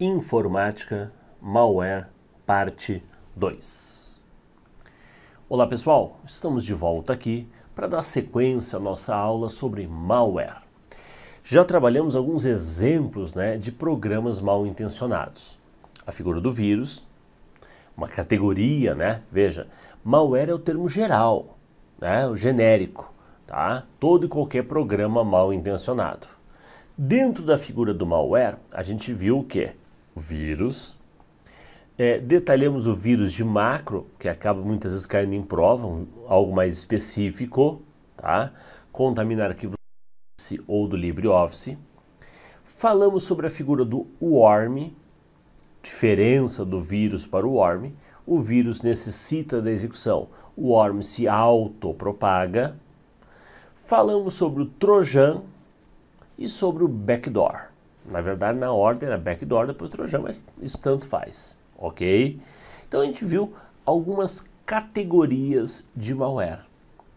Informática Malware Parte 2. Olá pessoal, estamos de volta aqui para dar sequência à nossa aula sobre malware. Já trabalhamos alguns exemplos né, de programas mal intencionados. A figura do vírus, uma categoria, né? Veja, malware é o termo geral, né? o genérico, tá? todo e qualquer programa mal intencionado. Dentro da figura do malware, a gente viu o que? vírus, é, detalhamos o vírus de macro, que acaba muitas vezes caindo em prova, um, algo mais específico, tá? contaminar arquivos do ou do LibreOffice. Falamos sobre a figura do worm, diferença do vírus para o worm. O vírus necessita da execução, o worm se autopropaga. Falamos sobre o trojan e sobre o backdoor. Na verdade, na ordem na backdoor, depois Trojan, mas isso tanto faz, ok? Então a gente viu algumas categorias de malware.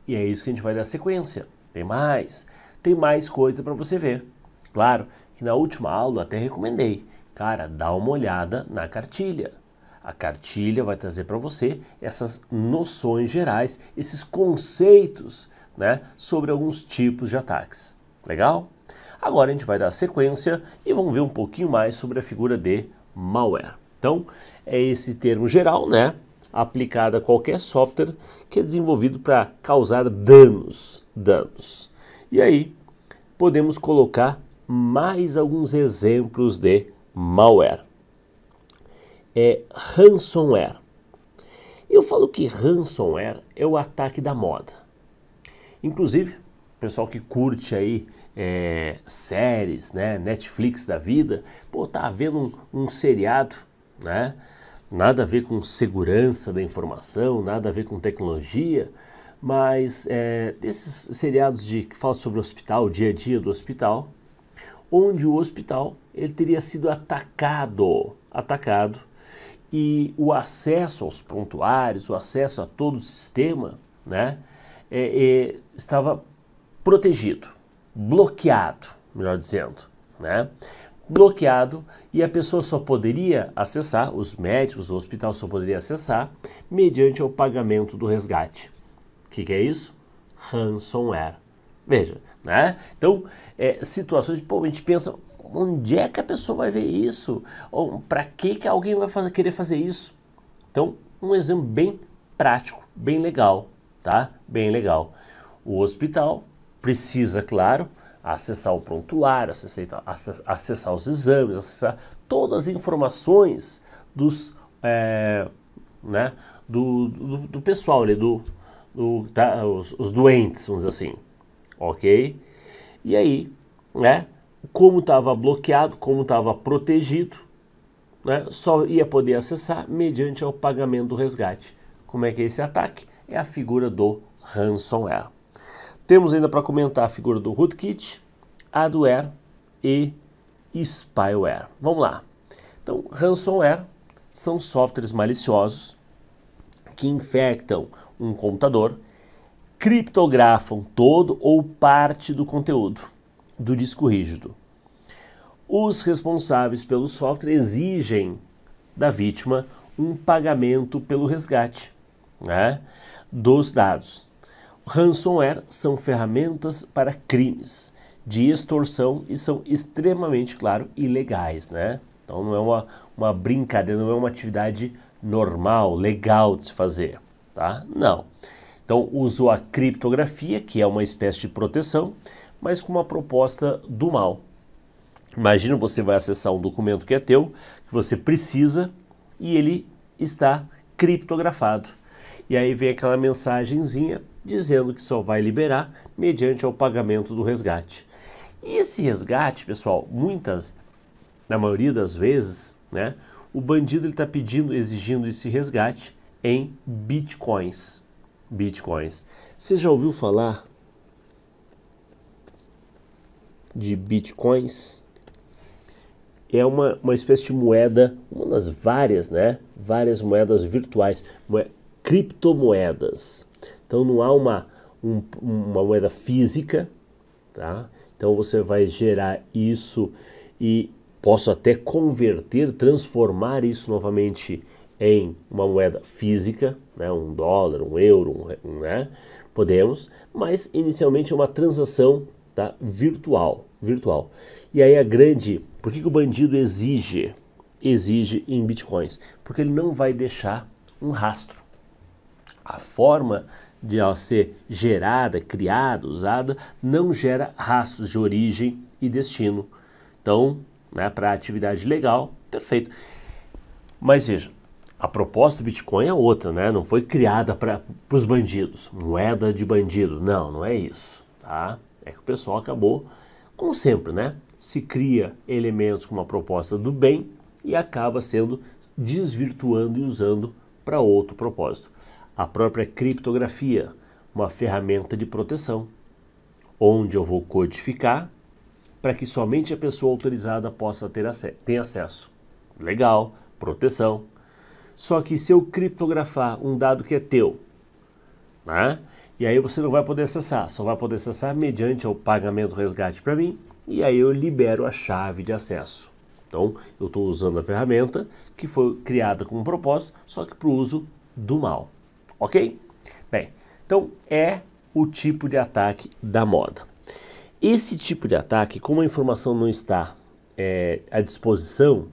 E é isso que a gente vai dar sequência. Tem mais, tem mais coisa para você ver. Claro que na última aula até recomendei, cara, dá uma olhada na cartilha. A cartilha vai trazer para você essas noções gerais, esses conceitos né, sobre alguns tipos de ataques. Legal? Agora a gente vai dar sequência e vamos ver um pouquinho mais sobre a figura de malware. Então, é esse termo geral, né? Aplicado a qualquer software que é desenvolvido para causar danos, danos. E aí, podemos colocar mais alguns exemplos de malware. É ransomware. Eu falo que ransomware é o ataque da moda. Inclusive, pessoal que curte aí é, séries, né, Netflix da vida, pô, tá vendo um, um seriado, né? Nada a ver com segurança da informação, nada a ver com tecnologia, mas é, esses seriados de, que falam sobre o hospital, o dia a dia do hospital, onde o hospital ele teria sido atacado, atacado, e o acesso aos prontuários, o acesso a todo o sistema, né, é, é, estava protegido, bloqueado, melhor dizendo, né? Bloqueado e a pessoa só poderia acessar, os médicos, o hospital só poderia acessar mediante o pagamento do resgate. O que, que é isso? Ransomware. Veja, né? Então, é, situações, pô, a gente pensa, onde é que a pessoa vai ver isso? Para que, que alguém vai fazer, querer fazer isso? Então, um exemplo bem prático, bem legal, tá? Bem legal. O hospital precisa, claro, acessar o prontuário, acessar, acessar os exames, acessar todas as informações dos, é, né, do, do, do, pessoal ali, do, do tá, os, os, doentes, vamos dizer assim, ok? E aí, né, como estava bloqueado, como estava protegido, né, só ia poder acessar mediante o pagamento do resgate. Como é que é esse ataque? É a figura do ransomware. Temos ainda para comentar a figura do rootkit, adware e spyware. Vamos lá. Então, ransomware são softwares maliciosos que infectam um computador, criptografam todo ou parte do conteúdo do disco rígido. Os responsáveis pelo software exigem da vítima um pagamento pelo resgate né, dos dados. Ransomware são ferramentas para crimes de extorsão e são extremamente, claro, ilegais, né? Então não é uma, uma brincadeira, não é uma atividade normal, legal de se fazer, tá? Não. Então usou a criptografia, que é uma espécie de proteção, mas com uma proposta do mal. Imagina você vai acessar um documento que é teu, que você precisa e ele está criptografado. E aí vem aquela mensagenzinha dizendo que só vai liberar mediante o pagamento do resgate. E esse resgate, pessoal, muitas, na maioria das vezes, né, o bandido está pedindo, exigindo esse resgate em bitcoins. Bitcoins. Você já ouviu falar de bitcoins? É uma, uma espécie de moeda, uma das várias, né? Várias moedas virtuais, moed criptomoedas. Então não há uma, um, uma moeda física, tá? Então você vai gerar isso e posso até converter, transformar isso novamente em uma moeda física, né? um dólar, um euro, um, né? podemos, mas inicialmente é uma transação tá? virtual, virtual. E aí a grande, por que, que o bandido exige, exige em bitcoins? Porque ele não vai deixar um rastro. A forma de ela ser gerada, criada, usada, não gera rastros de origem e destino. Então, né, para atividade legal, perfeito. Mas veja, a proposta do Bitcoin é outra, né? Não foi criada para os bandidos, moeda de bandido. Não, não é isso, tá? É que o pessoal acabou, como sempre, né? Se cria elementos com uma proposta do bem e acaba sendo desvirtuando e usando para outro propósito a própria criptografia, uma ferramenta de proteção, onde eu vou codificar para que somente a pessoa autorizada possa ter ac acesso. Legal, proteção. Só que se eu criptografar um dado que é teu, né? E aí você não vai poder acessar, só vai poder acessar mediante o pagamento resgate para mim, e aí eu libero a chave de acesso. Então, eu estou usando a ferramenta que foi criada com um propósito, só que para o uso do mal ok? Bem, então é o tipo de ataque da moda. Esse tipo de ataque, como a informação não está é, à disposição,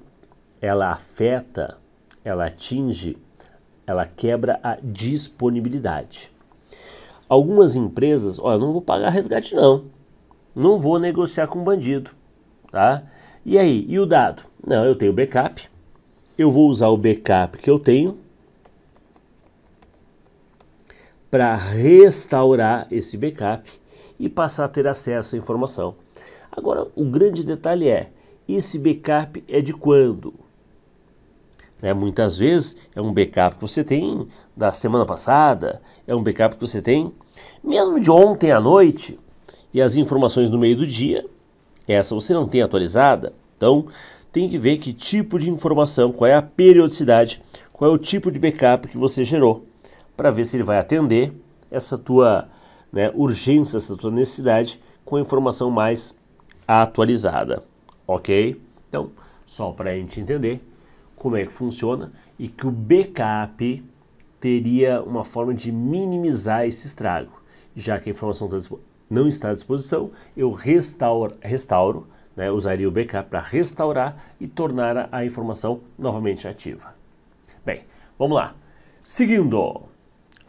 ela afeta, ela atinge, ela quebra a disponibilidade. Algumas empresas, olha, não vou pagar resgate não, não vou negociar com bandido, tá? E aí, e o dado? Não, eu tenho backup, eu vou usar o backup que eu tenho para restaurar esse backup e passar a ter acesso à informação. Agora, o grande detalhe é: esse backup é de quando? Né? Muitas vezes é um backup que você tem da semana passada, é um backup que você tem mesmo de ontem à noite e as informações no meio do dia, essa você não tem atualizada. Então, tem que ver que tipo de informação, qual é a periodicidade, qual é o tipo de backup que você gerou para ver se ele vai atender essa tua né, urgência, essa tua necessidade com informação mais atualizada, ok? Então, só para a gente entender como é que funciona e que o backup teria uma forma de minimizar esse estrago, já que a informação tá não está à disposição, eu restauro, restauro né, usaria o backup para restaurar e tornar a informação novamente ativa. Bem, vamos lá. Seguindo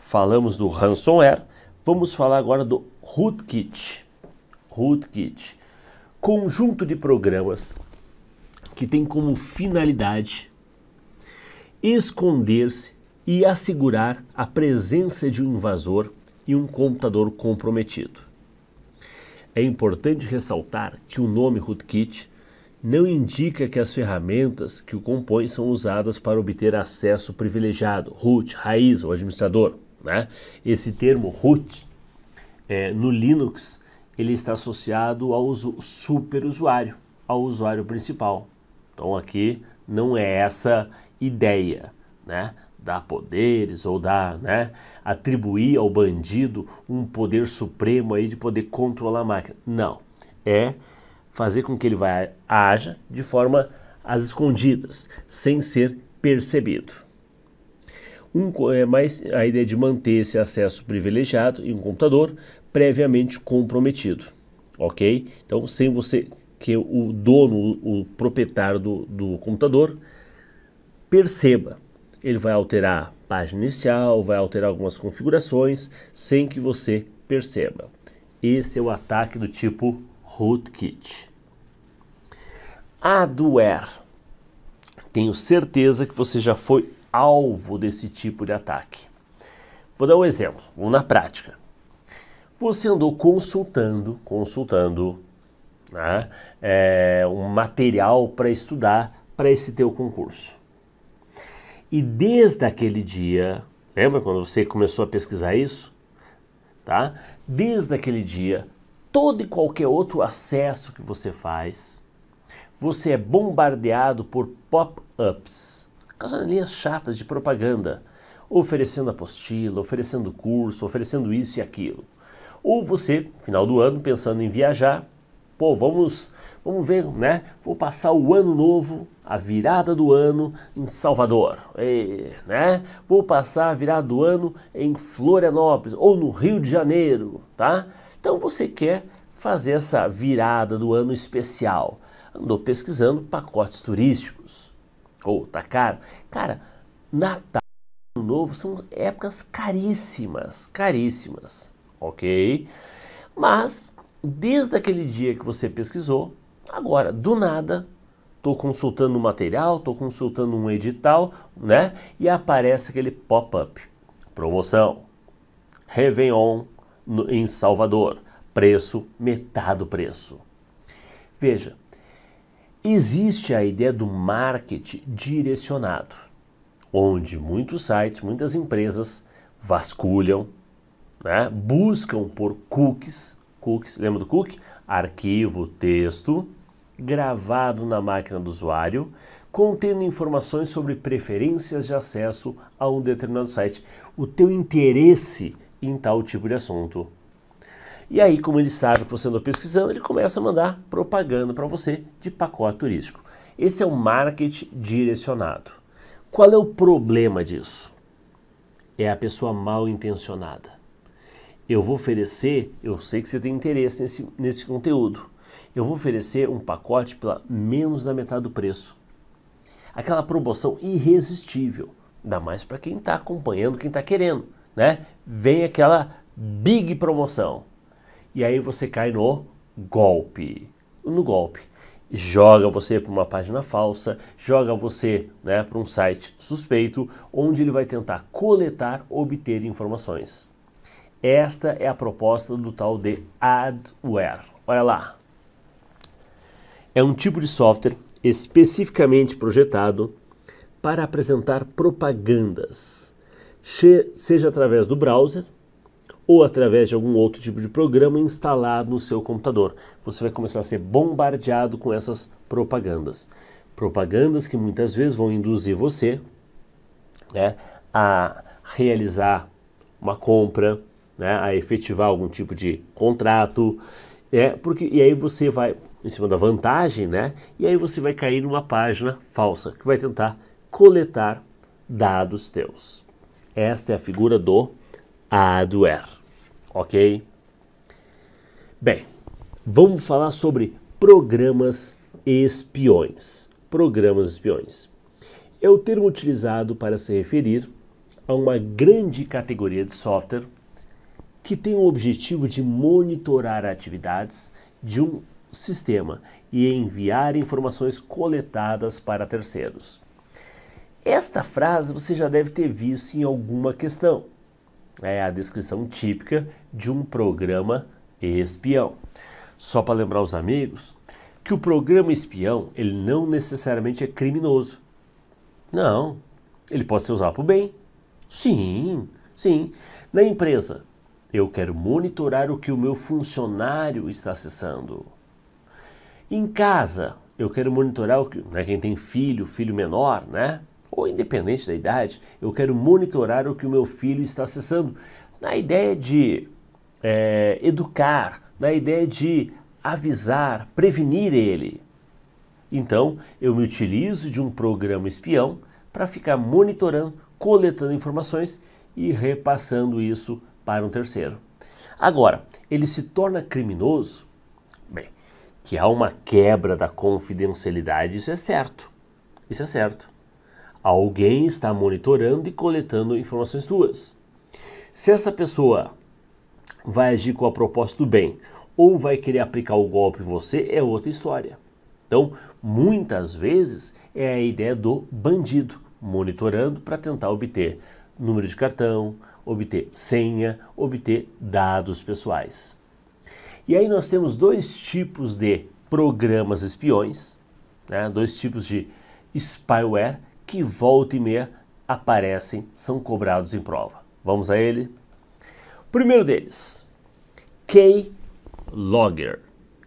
falamos do ransomware, vamos falar agora do rootkit. Rootkit, conjunto de programas que tem como finalidade esconder-se e assegurar a presença de um invasor e um computador comprometido. É importante ressaltar que o nome rootkit não indica que as ferramentas que o compõem são usadas para obter acesso privilegiado, root, raiz ou administrador. Né? Esse termo root é, no Linux ele está associado ao superusuário, ao usuário principal. Então aqui não é essa ideia, né? Dar poderes ou dar, né? Atribuir ao bandido um poder supremo aí de poder controlar a máquina. Não, é fazer com que ele vai haja de forma às escondidas, sem ser percebido um, é, mas a ideia de manter esse acesso privilegiado em um computador previamente comprometido, ok? Então, sem você que o dono, o proprietário do, do computador perceba, ele vai alterar a página inicial, vai alterar algumas configurações sem que você perceba. Esse é o ataque do tipo rootkit. Adware. Tenho certeza que você já foi alvo desse tipo de ataque. Vou dar um exemplo, um na prática. Você andou consultando, consultando né, é, um material para estudar para esse teu concurso. E desde aquele dia, lembra quando você começou a pesquisar isso? Tá? Desde aquele dia, todo e qualquer outro acesso que você faz, você é bombardeado por pop-ups aquelas linhas chatas de propaganda, oferecendo apostila, oferecendo curso, oferecendo isso e aquilo. Ou você, final do ano, pensando em viajar, pô, vamos, vamos ver, né? Vou passar o ano novo, a virada do ano em Salvador, e, né? Vou passar a virada do ano em Florianópolis ou no Rio de Janeiro, tá? Então você quer fazer essa virada do ano especial. Andou pesquisando pacotes turísticos ou tá caro. Cara, Natal, Ano Novo são épocas caríssimas, caríssimas, ok? Mas desde aquele dia que você pesquisou, agora do nada estou consultando um material, estou consultando um edital, né? E aparece aquele pop-up. Promoção. Réveillon no, em Salvador. Preço, metade do preço. Veja, Existe a ideia do marketing direcionado, onde muitos sites, muitas empresas vasculham, né, buscam por cookies, cookies, lembra do cookie? Arquivo, texto, gravado na máquina do usuário, contendo informações sobre preferências de acesso a um determinado site, o teu interesse em tal tipo de assunto. E aí, como ele sabe que você andou pesquisando, ele começa a mandar propaganda para você de pacote turístico. Esse é o marketing direcionado. Qual é o problema disso? É a pessoa mal intencionada. Eu vou oferecer, eu sei que você tem interesse nesse, nesse conteúdo, eu vou oferecer um pacote pela menos da metade do preço. Aquela promoção irresistível, ainda mais para quem está acompanhando, quem está querendo, né? Vem aquela big promoção e aí você cai no golpe. No golpe. Joga você para uma página falsa, joga você né, para um site suspeito, onde ele vai tentar coletar, obter informações. Esta é a proposta do tal de adware. Olha lá. É um tipo de software especificamente projetado para apresentar propagandas, seja através do browser ou através de algum outro tipo de programa instalado no seu computador. Você vai começar a ser bombardeado com essas propagandas. Propagandas que muitas vezes vão induzir você né, a realizar uma compra, né, a efetivar algum tipo de contrato. É, porque, e aí você vai em cima da vantagem, né? E aí você vai cair numa página falsa que vai tentar coletar dados teus. Esta é a figura do adware ok? Bem, vamos falar sobre programas espiões. Programas espiões é o termo utilizado para se referir a uma grande categoria de software que tem o objetivo de monitorar atividades de um sistema e enviar informações coletadas para terceiros. Esta frase você já deve ter visto em alguma questão é a descrição típica de um programa espião. Só para lembrar os amigos que o programa espião ele não necessariamente é criminoso. Não, ele pode ser usado para o bem. Sim, sim. Na empresa, eu quero monitorar o que o meu funcionário está acessando. Em casa, eu quero monitorar o que, né, quem tem filho, filho menor, né? ou independente da idade, eu quero monitorar o que o meu filho está acessando. Na ideia de é, educar, na ideia de avisar, prevenir ele. Então, eu me utilizo de um programa espião para ficar monitorando, coletando informações e repassando isso para um terceiro. Agora, ele se torna criminoso? Bem, que há uma quebra da confidencialidade, isso é certo. Isso é certo. Alguém está monitorando e coletando informações tuas. Se essa pessoa vai agir com a propósito do bem ou vai querer aplicar o golpe em você, é outra história. Então, muitas vezes é a ideia do bandido monitorando para tentar obter número de cartão, obter senha, obter dados pessoais. E aí nós temos dois tipos de programas espiões, né? dois tipos de spyware que volta e meia aparecem, são cobrados em prova. Vamos a ele? Primeiro deles, Keylogger.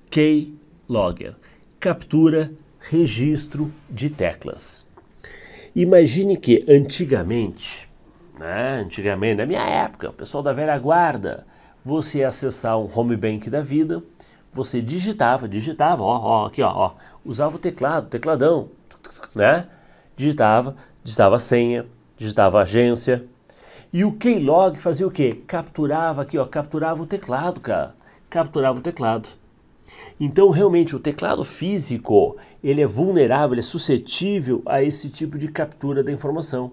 Keylogger, captura registro de teclas. Imagine que antigamente, né, antigamente, na minha época, o pessoal da velha guarda, você ia acessar um home bank da vida, você digitava, digitava, ó, ó, aqui, ó, ó usava o teclado, tecladão, né? digitava, digitava a senha, digitava a agência. E o Keylog fazia o quê? Capturava aqui, ó, capturava o teclado, cara. Capturava o teclado. Então, realmente, o teclado físico, ele é vulnerável, ele é suscetível a esse tipo de captura da informação. O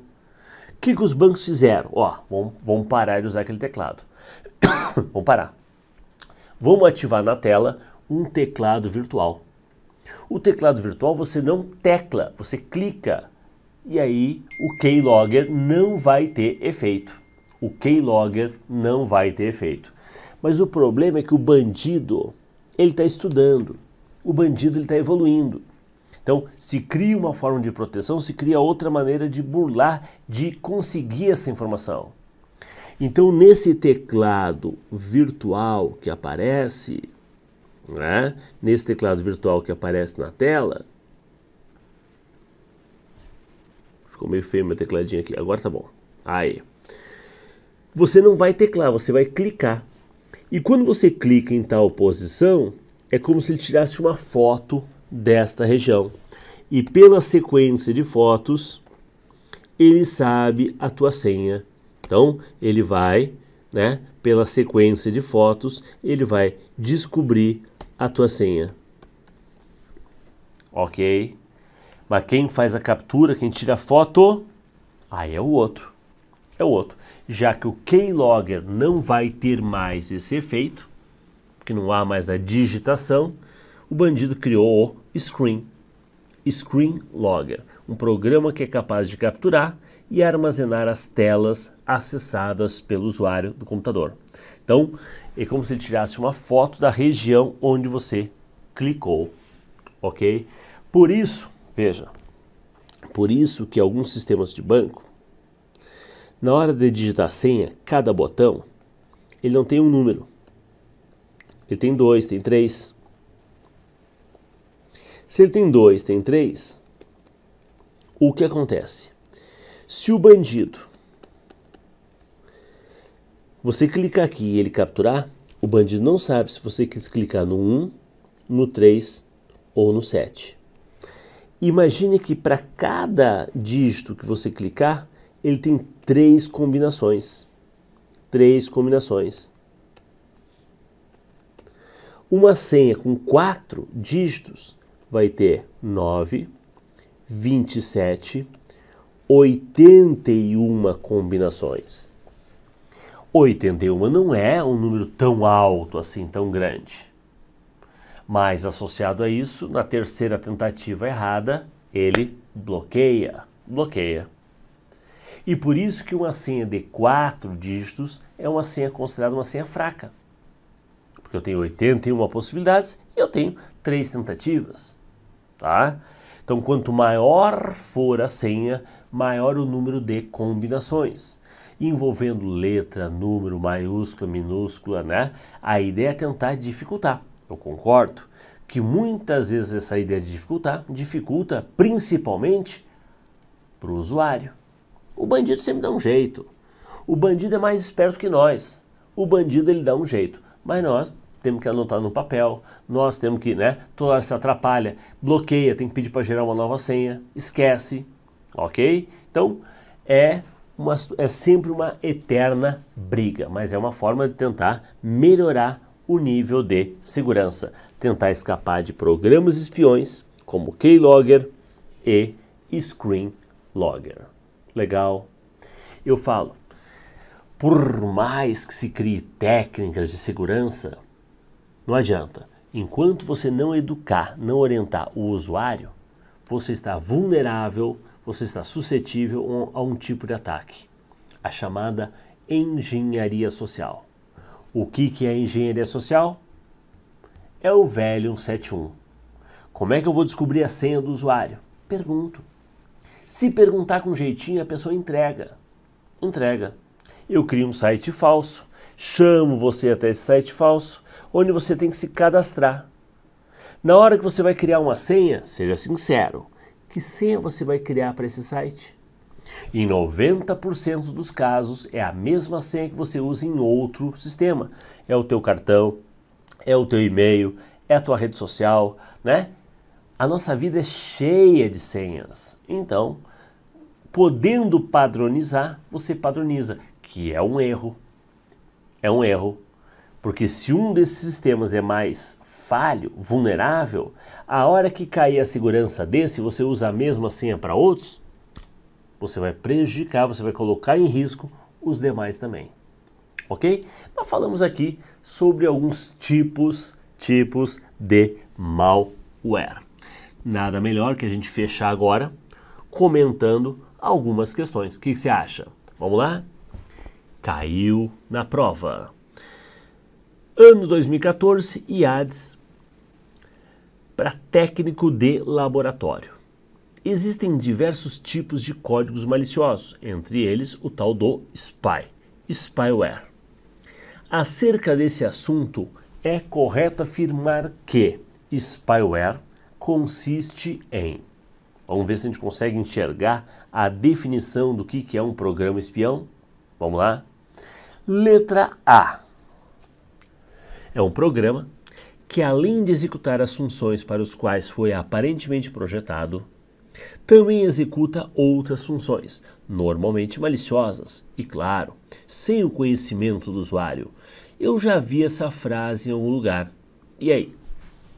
que, que os bancos fizeram? Ó, vamos, vamos parar de usar aquele teclado. vamos parar. Vamos ativar na tela um teclado virtual. O teclado virtual você não tecla, você clica. E aí o keylogger não vai ter efeito. O keylogger não vai ter efeito. Mas o problema é que o bandido, ele está estudando. O bandido, ele está evoluindo. Então, se cria uma forma de proteção, se cria outra maneira de burlar, de conseguir essa informação. Então, nesse teclado virtual que aparece, né? nesse teclado virtual que aparece na tela. Ficou meio feio meu tecladinho aqui, agora tá bom. Aí. Você não vai teclar, você vai clicar. E quando você clica em tal posição, é como se ele tirasse uma foto desta região. E pela sequência de fotos, ele sabe a tua senha. Então, ele vai, né, pela sequência de fotos, ele vai descobrir a tua senha. Ok. Mas quem faz a captura, quem tira a foto, aí é o outro. É o outro. Já que o keylogger não vai ter mais esse efeito, porque não há mais a digitação, o bandido criou o screen. Screen Logger, um programa que é capaz de capturar e armazenar as telas acessadas pelo usuário do computador. Então, é como se ele tirasse uma foto da região onde você clicou, ok? Por isso, veja, por isso que alguns sistemas de banco, na hora de digitar a senha, cada botão, ele não tem um número. Ele tem dois, tem três. Se ele tem dois, tem três, o que acontece? Se o bandido você clicar aqui e ele capturar, o bandido não sabe se você quis clicar no 1, no 3 ou no 7. Imagine que para cada dígito que você clicar, ele tem três combinações. Três combinações. Uma senha com quatro dígitos vai ter 9, 27, 81 combinações. 81 não é um número tão alto assim, tão grande. Mas associado a isso, na terceira tentativa errada, ele bloqueia, bloqueia. E por isso que uma senha de quatro dígitos é uma senha considerada uma senha fraca. Porque eu tenho 81 possibilidades e eu tenho três tentativas, tá? Então, quanto maior for a senha, maior o número de combinações envolvendo letra, número, maiúscula, minúscula, né? A ideia é tentar dificultar. Eu concordo que muitas vezes essa ideia de dificultar dificulta principalmente para o usuário. O bandido sempre dá um jeito. O bandido é mais esperto que nós. O bandido ele dá um jeito, mas nós temos que anotar no papel, nós temos que, né, toda hora se atrapalha, bloqueia, tem que pedir para gerar uma nova senha, esquece, ok? Então, é uma, é sempre uma eterna briga, mas é uma forma de tentar melhorar o nível de segurança, tentar escapar de programas espiões como Keylogger e Screenlogger. Legal? Eu falo, por mais que se crie técnicas de segurança, não adianta. Enquanto você não educar, não orientar o usuário, você está vulnerável você está suscetível a um tipo de ataque, a chamada engenharia social. O que, que é engenharia social? É o velho 171. Como é que eu vou descobrir a senha do usuário? Pergunto. Se perguntar com jeitinho, a pessoa entrega. Entrega. Eu crio um site falso, chamo você até esse site falso, onde você tem que se cadastrar. Na hora que você vai criar uma senha, seja sincero que senha você vai criar para esse site? Em 90% dos casos é a mesma senha que você usa em outro sistema. É o teu cartão, é o teu e-mail, é a tua rede social, né? A nossa vida é cheia de senhas. Então, podendo padronizar, você padroniza, que é um erro. É um erro, porque se um desses sistemas é mais falho, vulnerável, a hora que cair a segurança desse, você usa a mesma senha para outros, você vai prejudicar, você vai colocar em risco os demais também. Ok? Nós falamos aqui sobre alguns tipos, tipos de malware. Nada melhor que a gente fechar agora comentando algumas questões. O que você acha? Vamos lá? Caiu na prova. Ano 2014, IADS para técnico de laboratório. Existem diversos tipos de códigos maliciosos, entre eles o tal do spy, spyware. Acerca desse assunto, é correto afirmar que spyware consiste em. Vamos ver se a gente consegue enxergar a definição do que é um programa espião? Vamos lá? Letra A. É um programa que, além de executar as funções para os quais foi aparentemente projetado, também executa outras funções, normalmente maliciosas, e claro, sem o conhecimento do usuário. Eu já vi essa frase em algum lugar. E aí?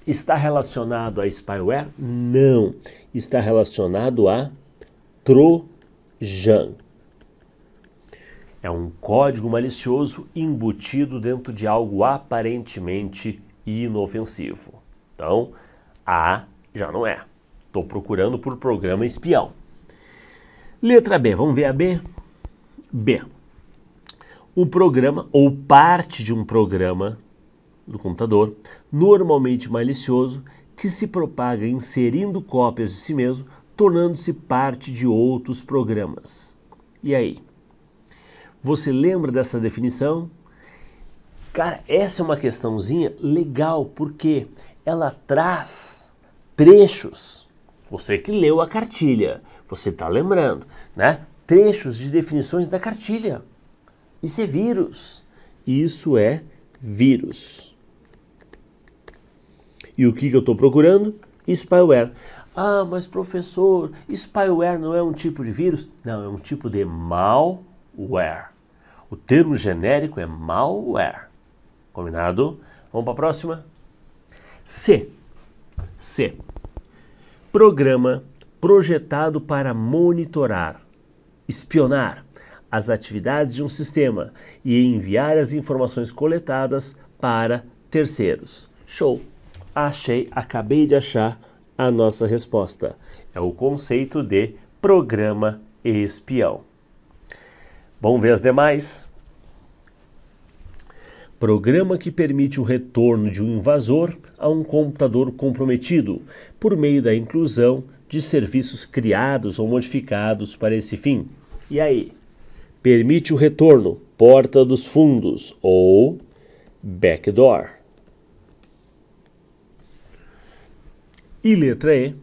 Está relacionado a spyware? Não. Está relacionado a trojan. É um código malicioso embutido dentro de algo aparentemente inofensivo. Então, A já não é. Estou procurando por programa espião. Letra B, vamos ver a B? B. O programa ou parte de um programa do computador, normalmente malicioso, que se propaga inserindo cópias de si mesmo, tornando-se parte de outros programas. E aí? Você lembra dessa definição? Cara, essa é uma questãozinha legal porque ela traz trechos. Você que leu a cartilha, você está lembrando, né? Trechos de definições da cartilha. Isso é vírus. Isso é vírus. E o que, que eu estou procurando? Spyware. Ah, mas professor, spyware não é um tipo de vírus? Não, é um tipo de malware. O termo genérico é malware. Combinado? Vamos para a próxima? C. C. Programa projetado para monitorar, espionar as atividades de um sistema e enviar as informações coletadas para terceiros. Show! Achei, acabei de achar a nossa resposta. É o conceito de programa espião. Vamos ver as demais? programa que permite o retorno de um invasor a um computador comprometido por meio da inclusão de serviços criados ou modificados para esse fim. E aí? Permite o retorno porta dos fundos ou backdoor. E letra E,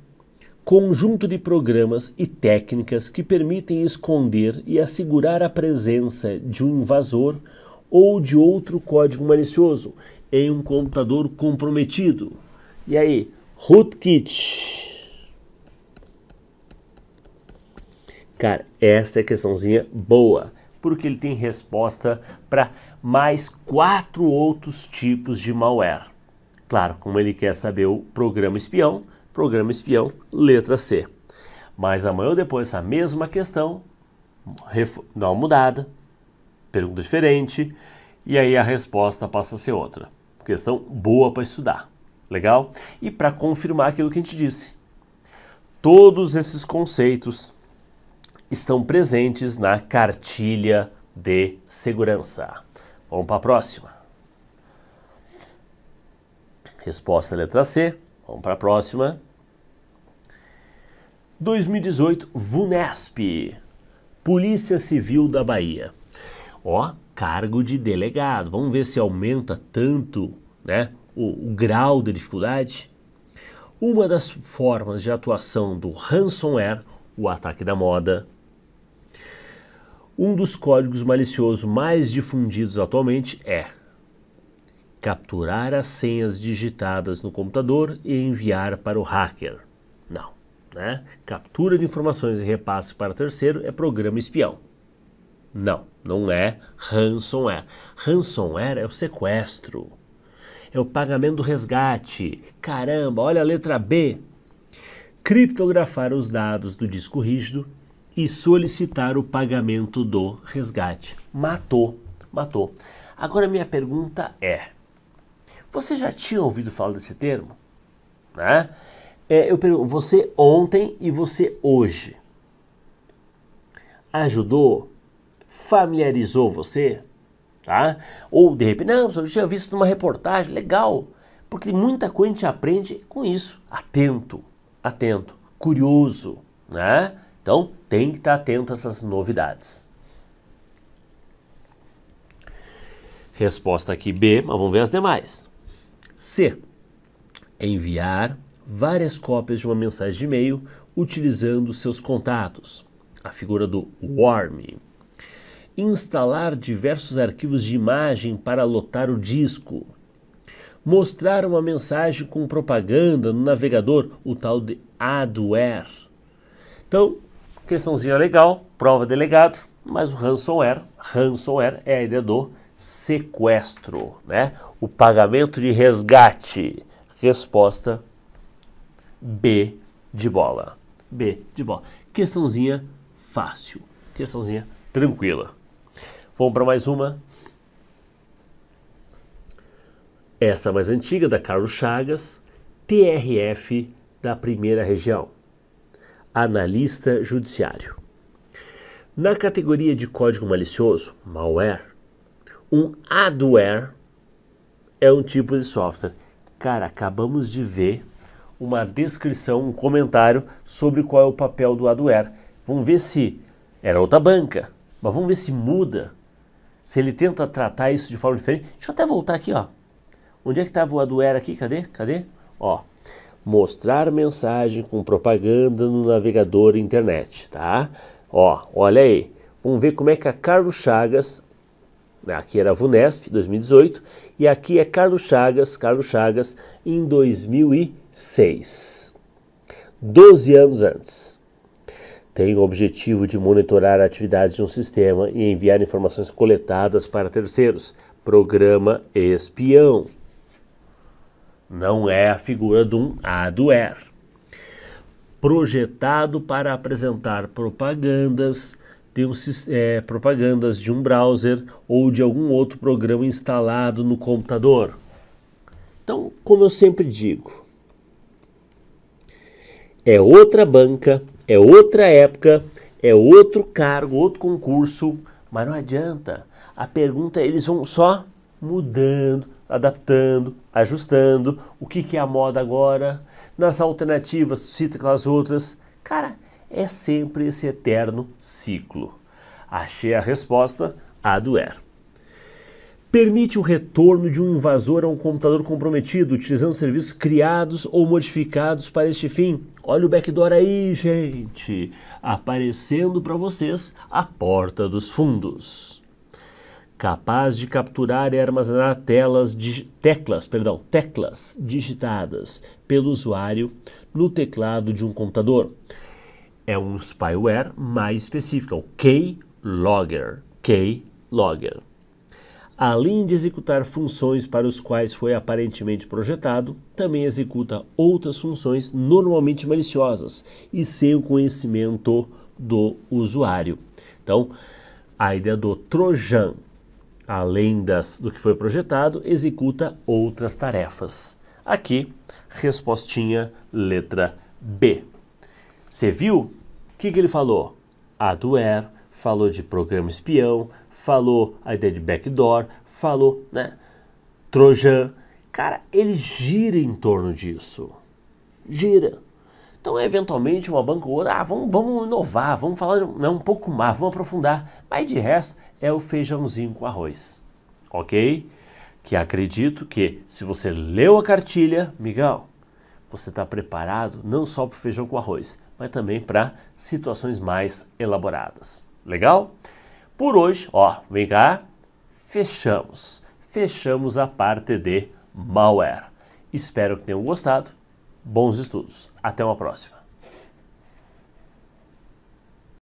conjunto de programas e técnicas que permitem esconder e assegurar a presença de um invasor ou de outro código malicioso em um computador comprometido. E aí, rootkit. Cara, essa é a questãozinha boa, porque ele tem resposta para mais quatro outros tipos de malware. Claro, como ele quer saber o programa espião, programa espião, letra C. Mas amanhã ou depois, essa mesma questão, dá uma mudada, pergunta diferente, e aí a resposta passa a ser outra. Questão boa para estudar. Legal? E para confirmar aquilo que a gente disse. Todos esses conceitos estão presentes na cartilha de segurança. Vamos para a próxima. Resposta letra C. Vamos para a próxima. 2018 VUNESP Polícia Civil da Bahia ó, cargo de delegado. Vamos ver se aumenta tanto né, o, o grau de dificuldade. Uma das formas de atuação do ransomware, o ataque da moda, um dos códigos maliciosos mais difundidos atualmente é capturar as senhas digitadas no computador e enviar para o hacker. Não, né? Captura de informações e repasse para terceiro é programa espião. Não, não é ransomware. Ransomware é o sequestro, é o pagamento do resgate. Caramba, olha a letra B. Criptografar os dados do disco rígido e solicitar o pagamento do resgate. Matou, matou. Agora minha pergunta é: você já tinha ouvido falar desse termo? Né? É, eu pergunto, você ontem e você hoje ajudou familiarizou você, tá? Ou de repente, não, eu tinha visto numa reportagem, legal, porque muita coisa a gente aprende com isso, atento, atento, curioso, né? Então tem que estar atento a essas novidades. Resposta aqui B, mas vamos ver as demais. C. Enviar várias cópias de uma mensagem de e-mail utilizando seus contatos. A figura do warm instalar diversos arquivos de imagem para lotar o disco, mostrar uma mensagem com propaganda no navegador, o tal de adware. Então, questãozinha legal, prova delegado, mas o ransomware, ransomware é a ideia do sequestro, né? O pagamento de resgate. Resposta B de bola. B de bola. Questãozinha fácil. Questãozinha tranquila. Vamos para mais uma. Essa mais antiga, da Carlos Chagas, TRF da Primeira Região, Analista Judiciário. Na categoria de código malicioso, malware, um adware é um tipo de software. Cara, acabamos de ver uma descrição, um comentário sobre qual é o papel do adware. Vamos ver se era outra banca, mas vamos ver se muda se ele tenta tratar isso de forma diferente, deixa eu até voltar aqui, ó. Onde é que estava o Aduera aqui? Cadê? Cadê? Ó, mostrar mensagem com propaganda no navegador internet, tá? Ó, olha aí. Vamos ver como é que a Carlos Chagas, né, aqui era a Vunesp, 2018, e aqui é Carlos Chagas, Carlos Chagas, em 2006. 12 anos antes tem o objetivo de monitorar atividades de um sistema e enviar informações coletadas para terceiros. Programa espião. Não é a figura de um adware. Projetado para apresentar propagandas de um, é, propagandas de um browser ou de algum outro programa instalado no computador. Então, como eu sempre digo, é outra banca é outra época, é outro cargo, outro concurso, mas não adianta. A pergunta é, eles vão só mudando, adaptando, ajustando. O que, que é a moda agora? Nas alternativas, cita aquelas outras. Cara, é sempre esse eterno ciclo. Achei a resposta, a do permite o retorno de um invasor a um computador comprometido utilizando serviços criados ou modificados para este fim. Olha o backdoor aí, gente, aparecendo para vocês a porta dos fundos. Capaz de capturar e armazenar telas teclas, perdão, teclas digitadas pelo usuário no teclado de um computador. É um spyware mais específico, é o Keylogger. Keylogger além de executar funções para os quais foi aparentemente projetado, também executa outras funções normalmente maliciosas e sem o conhecimento do usuário. Então, a ideia do Trojan, além das, do que foi projetado, executa outras tarefas. Aqui, respostinha letra B. Você viu? O que, que ele falou? A falou de programa espião, falou a ideia de backdoor, falou, né? Trojan. Cara, ele gira em torno disso. Gira. Então, eventualmente, uma banca ou outra, ah, vamos, vamos inovar, vamos falar né, um pouco mais, vamos aprofundar. Mas de resto, é o feijãozinho com arroz. Ok? Que acredito que, se você leu a cartilha, Miguel, você está preparado não só para o feijão com arroz, mas também para situações mais elaboradas. Legal? Por hoje, ó, vem cá, fechamos. Fechamos a parte de malware. Espero que tenham gostado. Bons estudos. Até uma próxima.